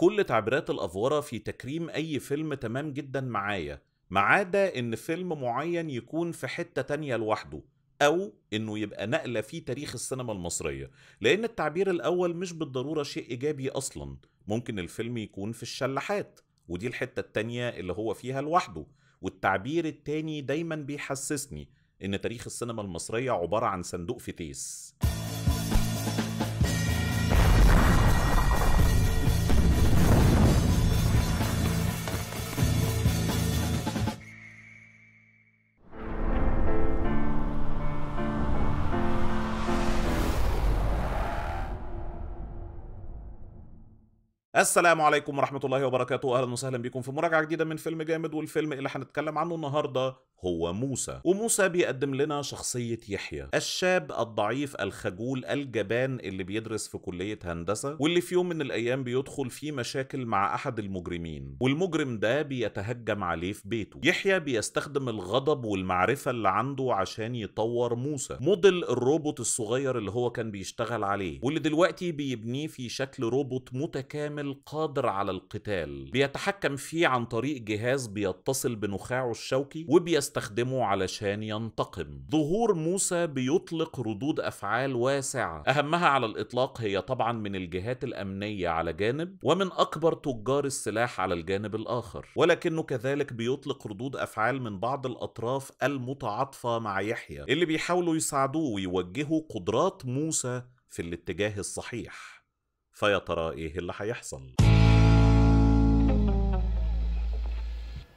كل تعبيرات الافوره في تكريم اي فيلم تمام جدا معايا ما عدا ان فيلم معين يكون في حته تانية لوحده او انه يبقى نقله في تاريخ السينما المصريه لان التعبير الاول مش بالضروره شيء ايجابي اصلا ممكن الفيلم يكون في الشلاحات ودي الحته التانية اللي هو فيها لوحده والتعبير التاني دايما بيحسسني ان تاريخ السينما المصريه عباره عن صندوق فتيس السلام عليكم ورحمة الله وبركاته أهلا وسهلا بكم في مراجعة جديدة من فيلم جامد والفيلم اللي هنتكلم عنه النهاردة هو موسى وموسى بيقدم لنا شخصية يحيى الشاب الضعيف الخجول الجبان اللي بيدرس في كلية هندسة واللي في يوم من الأيام بيدخل في مشاكل مع أحد المجرمين والمجرم ده بيتهجم عليه في بيته يحيى بيستخدم الغضب والمعرفة اللي عنده عشان يطور موسى موديل الروبوت الصغير اللي هو كان بيشتغل عليه واللي دلوقتي بيبنيه في شكل روبوت متكامل قادر على القتال بيتحكم فيه عن طريق جهاز بيتصل بنخاعه الشوكي وبيست يستخدمه علشان ينتقم ظهور موسى بيطلق ردود أفعال واسعة أهمها على الإطلاق هي طبعا من الجهات الأمنية على جانب ومن أكبر تجار السلاح على الجانب الآخر ولكنه كذلك بيطلق ردود أفعال من بعض الأطراف المتعاطفة مع يحيى اللي بيحاولوا يساعدوه ويوجهوا قدرات موسى في الاتجاه الصحيح فيا ترى ايه اللي هيحصل؟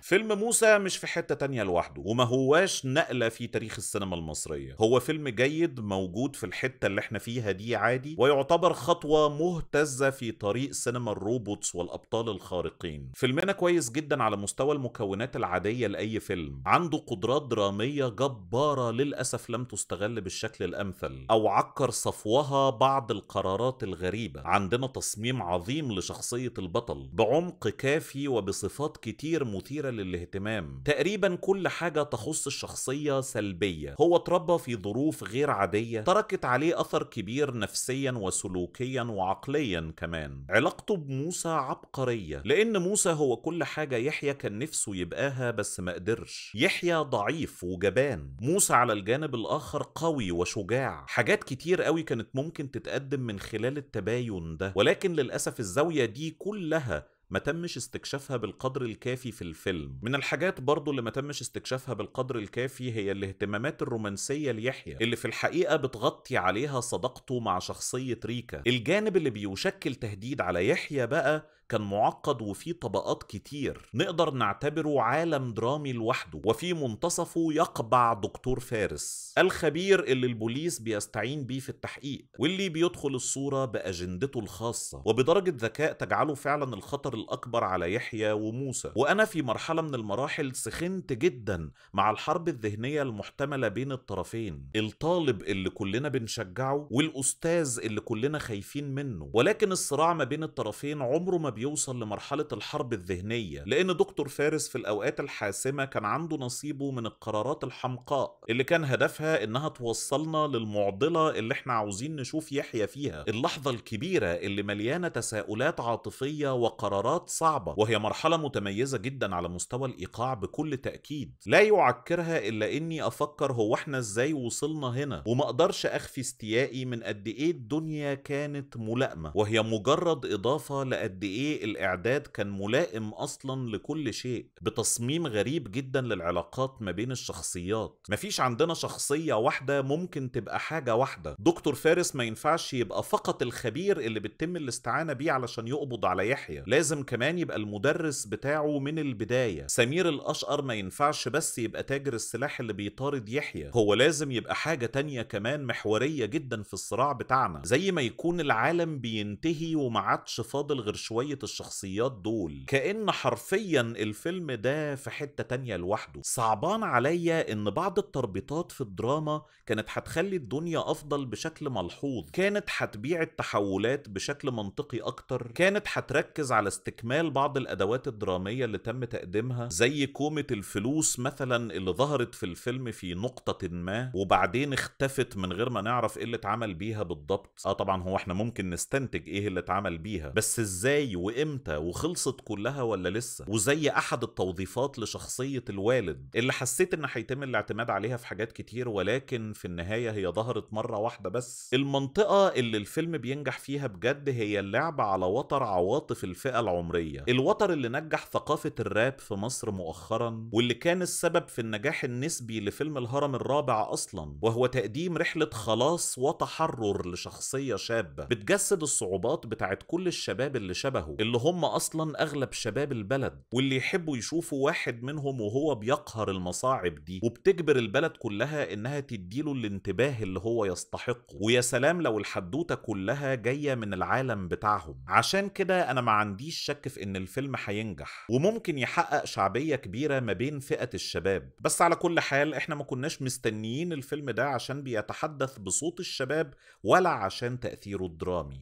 فيلم موسى مش في حتة تانية لوحده وما هواش نقلة في تاريخ السينما المصرية هو فيلم جيد موجود في الحتة اللي احنا فيها دي عادي ويعتبر خطوة مهتزة في طريق سينما الروبوتس والأبطال الخارقين فيلمنا كويس جدا على مستوى المكونات العادية لأي فيلم عنده قدرات درامية جبارة للأسف لم تستغل بالشكل الأمثل أو عكر صفوها بعض القرارات الغريبة عندنا تصميم عظيم لشخصية البطل بعمق كافي وبصفات كتير مثيرة للاهتمام تقريبا كل حاجة تخص الشخصية سلبية هو اتربى في ظروف غير عادية تركت عليه أثر كبير نفسيا وسلوكيا وعقليا كمان علاقته بموسى عبقرية لأن موسى هو كل حاجة يحيى كان نفسه يبقاها بس ما قدرش يحيى ضعيف وجبان موسى على الجانب الآخر قوي وشجاع حاجات كتير قوي كانت ممكن تتقدم من خلال التباين ده ولكن للأسف الزاوية دي كلها ما تمش استكشافها بالقدر الكافي في الفيلم من الحاجات برضو اللي ما تمش استكشافها بالقدر الكافي هي الاهتمامات الرومانسية ليحيى اللي في الحقيقة بتغطي عليها صداقته مع شخصية ريكا الجانب اللي بيشكل تهديد على يحيى بقى كان معقد وفيه طبقات كتير نقدر نعتبره عالم درامي لوحده وفي منتصفه يقبع دكتور فارس الخبير اللي البوليس بيستعين بيه في التحقيق واللي بيدخل الصورة بأجندته الخاصة وبدرجة ذكاء تجعله فعلا الخطر الأكبر على يحيى وموسى وأنا في مرحلة من المراحل سخنت جدا مع الحرب الذهنية المحتملة بين الطرفين الطالب اللي كلنا بنشجعه والأستاذ اللي كلنا خايفين منه ولكن الصراع ما بين الطرفين عمره ما بيوصل لمرحلة الحرب الذهنية لأن دكتور فارس في الأوقات الحاسمة كان عنده نصيبه من القرارات الحمقاء اللي كان هدفها إنها توصلنا للمعضلة اللي إحنا عاوزين نشوف يحيى فيها اللحظة الكبيرة اللي مليانة تساؤلات عاطفية وقرارات صعبة وهي مرحلة متميزة جدا على مستوى الإيقاع بكل تأكيد لا يعكرها إلا إني أفكر هو إحنا إزاي وصلنا هنا وما أقدرش أخفي استيائي من قد إيه الدنيا كانت ملائمة وهي مجرد إضافة لقد إيه ايه الاعداد كان ملائم اصلا لكل شيء بتصميم غريب جدا للعلاقات ما بين الشخصيات مفيش عندنا شخصيه واحده ممكن تبقى حاجه واحده دكتور فارس ما ينفعش يبقى فقط الخبير اللي بتتم الاستعانه بيه علشان يقبض على يحيى لازم كمان يبقى المدرس بتاعه من البدايه سمير الاشقر ما ينفعش بس يبقى تاجر السلاح اللي بيطارد يحيى هو لازم يبقى حاجه تانية كمان محوريه جدا في الصراع بتاعنا زي ما يكون العالم بينتهي وما عادش فاضل غير شويه الشخصيات دول كأن حرفيا الفيلم ده في حتة تانية لوحده صعبان عليا ان بعض التربيطات في الدراما كانت هتخلي الدنيا افضل بشكل ملحوظ كانت هتبيع التحولات بشكل منطقي اكتر كانت هتركز على استكمال بعض الادوات الدرامية اللي تم تقديمها زي كومة الفلوس مثلا اللي ظهرت في الفيلم في نقطة ما وبعدين اختفت من غير ما نعرف ايه اللي اتعمل بيها بالضبط اه طبعا هو احنا ممكن نستنتج ايه اللي اتعمل بيها بس ازاي وامتى وخلصت كلها ولا لسه وزي احد التوظيفات لشخصيه الوالد اللي حسيت ان هيتم الاعتماد عليها في حاجات كتير ولكن في النهايه هي ظهرت مره واحده بس المنطقه اللي الفيلم بينجح فيها بجد هي اللعبه على وتر عواطف الفئه العمريه الوتر اللي نجح ثقافه الراب في مصر مؤخرا واللي كان السبب في النجاح النسبي لفيلم الهرم الرابع اصلا وهو تقديم رحله خلاص وتحرر لشخصيه شابه بتجسد الصعوبات بتاعت كل الشباب اللي شبهه اللي هم اصلا اغلب شباب البلد واللي يحبوا يشوفوا واحد منهم وهو بيقهر المصاعب دي وبتجبر البلد كلها انها تديله الانتباه اللي هو يستحقه ويا سلام لو الحدوته كلها جايه من العالم بتاعهم عشان كده انا ما عنديش شك في ان الفيلم هينجح وممكن يحقق شعبيه كبيره ما بين فئه الشباب بس على كل حال احنا ما كناش مستنيين الفيلم ده عشان بيتحدث بصوت الشباب ولا عشان تاثيره الدرامي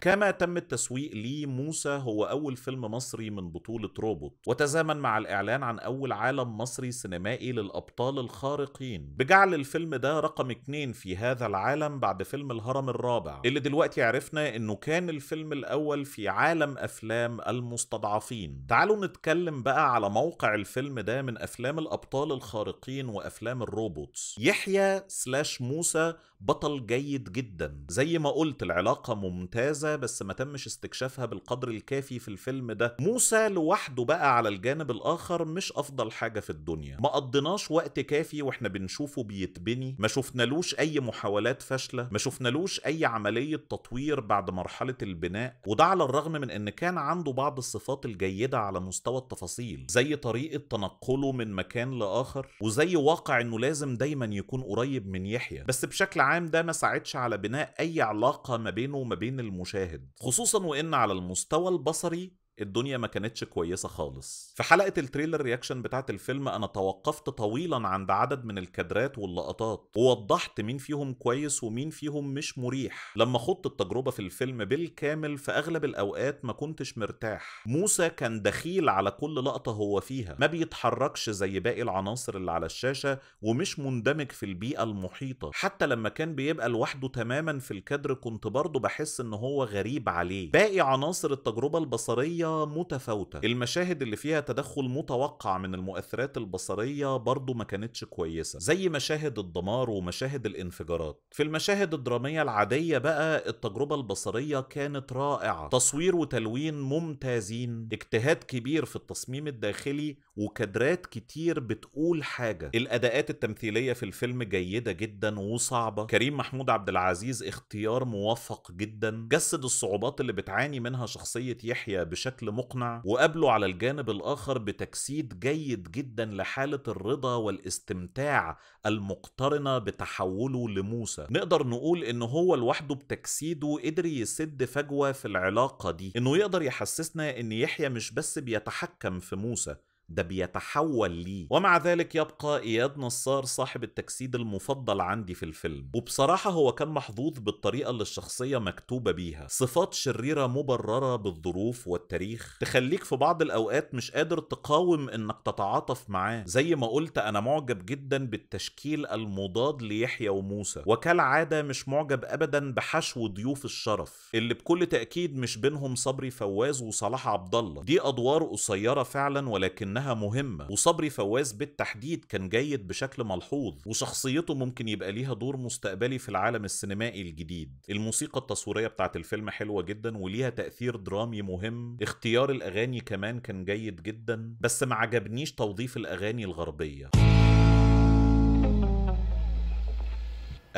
كما تم التسويق لي موسى هو أول فيلم مصري من بطولة روبوت وتزامن مع الإعلان عن أول عالم مصري سينمائي للأبطال الخارقين بجعل الفيلم ده رقم اتنين في هذا العالم بعد فيلم الهرم الرابع اللي دلوقتي عرفنا إنه كان الفيلم الأول في عالم أفلام المستضعفين تعالوا نتكلم بقى على موقع الفيلم ده من أفلام الأبطال الخارقين وأفلام الروبوتس يحيى سلاش موسى بطل جيد جدا زي ما قلت العلاقة ممتازة بس ما تمش استكشافها بالقدر الكافي في الفيلم ده موسى لوحده بقى على الجانب الاخر مش افضل حاجه في الدنيا ما قضيناش وقت كافي واحنا بنشوفه بيتبني ما شفنالوش اي محاولات فاشله ما شفنالوش اي عمليه تطوير بعد مرحله البناء وده على الرغم من ان كان عنده بعض الصفات الجيده على مستوى التفاصيل زي طريقه تنقله من مكان لاخر وزي واقع انه لازم دايما يكون قريب من يحيى بس بشكل عام ده ما ساعدش على بناء اي علاقه ما بينه وما بين المشاهد المشاهد خصوصا وان على المستوى البصري الدنيا ما كانتش كويسه خالص في حلقه التريلر رياكشن بتاعه الفيلم انا توقفت طويلا عند عدد من الكادرات واللقطات ووضحت مين فيهم كويس ومين فيهم مش مريح لما خضت التجربه في الفيلم بالكامل في اغلب الاوقات ما كنتش مرتاح موسى كان دخيل على كل لقطه هو فيها ما بيتحركش زي باقي العناصر اللي على الشاشه ومش مندمج في البيئه المحيطه حتى لما كان بيبقى لوحده تماما في الكادر كنت برضه بحس ان هو غريب عليه باقي عناصر التجربه البصريه متفاوتة المشاهد اللي فيها تدخل متوقع من المؤثرات البصرية برضو ما كانتش كويسة زي مشاهد الدمار ومشاهد الانفجارات في المشاهد الدرامية العادية بقى التجربة البصرية كانت رائعة تصوير وتلوين ممتازين اجتهاد كبير في التصميم الداخلي وكادرات كتير بتقول حاجة الأداءات التمثيلية في الفيلم جيدة جدا وصعبة كريم محمود عبد العزيز اختيار موفق جدا جسد الصعوبات اللي بتعاني منها شخصية يحيى بشكل مقنع وقابله على الجانب الآخر بتجسيد جيد جدا لحالة الرضا والاستمتاع المقترنة بتحوله لموسى نقدر نقول إن هو لوحده بتجسيده قدر يسد فجوة في العلاقة دي إنه يقدر يحسسنا إن يحيى مش بس بيتحكم في موسى ده بيتحول ليه ومع ذلك يبقى اياد نصار صاحب التجسيد المفضل عندي في الفيلم وبصراحة هو كان محظوظ بالطريقة اللي الشخصية مكتوبة بيها صفات شريرة مبررة بالظروف والتاريخ تخليك في بعض الاوقات مش قادر تقاوم انك تتعاطف معاه زي ما قلت انا معجب جدا بالتشكيل المضاد ليحيى وموسى وكالعادة مش معجب ابدا بحشو ضيوف الشرف اللي بكل تأكيد مش بينهم صبري فواز وصلاح عبد الله دي ادوار قصيرة فعلا ولكن انها مهمة وصبري فواز بالتحديد كان جيد بشكل ملحوظ وشخصيته ممكن يبقى ليها دور مستقبلي في العالم السينمائي الجديد الموسيقى التصويرية بتاعت الفيلم حلوة جدا وليها تأثير درامي مهم اختيار الأغاني كمان كان جيد جدا بس ما عجبنيش توظيف الأغاني الغربية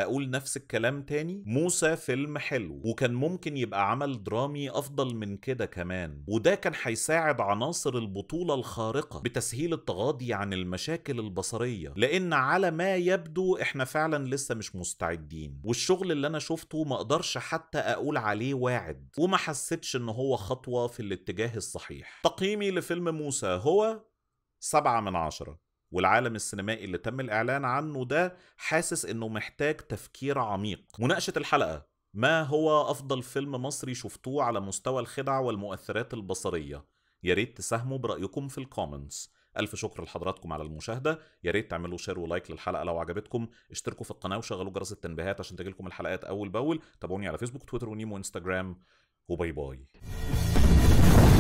اقول نفس الكلام تاني موسى فيلم حلو وكان ممكن يبقى عمل درامي افضل من كده كمان وده كان هيساعد عناصر البطوله الخارقه بتسهيل التغاضي عن المشاكل البصريه لان على ما يبدو احنا فعلا لسه مش مستعدين والشغل اللي انا شفته ما اقدرش حتى اقول عليه واعد وما حسيتش ان هو خطوه في الاتجاه الصحيح تقييمي لفيلم موسى هو سبعة من عشرة والعالم السينمائي اللي تم الإعلان عنه ده حاسس إنه محتاج تفكير عميق مناقشة الحلقة ما هو أفضل فيلم مصري شفتوه على مستوى الخدع والمؤثرات البصرية يا ريت تساهموا برأيكم في الكومنتس ألف شكر لحضراتكم على المشاهدة يا ريت تعملوا شير ولايك للحلقة لو عجبتكم اشتركوا في القناة وشغلوا جرس التنبيهات عشان تجيلكم الحلقات أول بأول تابعوني على فيسبوك تويتر ونيمو وانستجرام وباي باي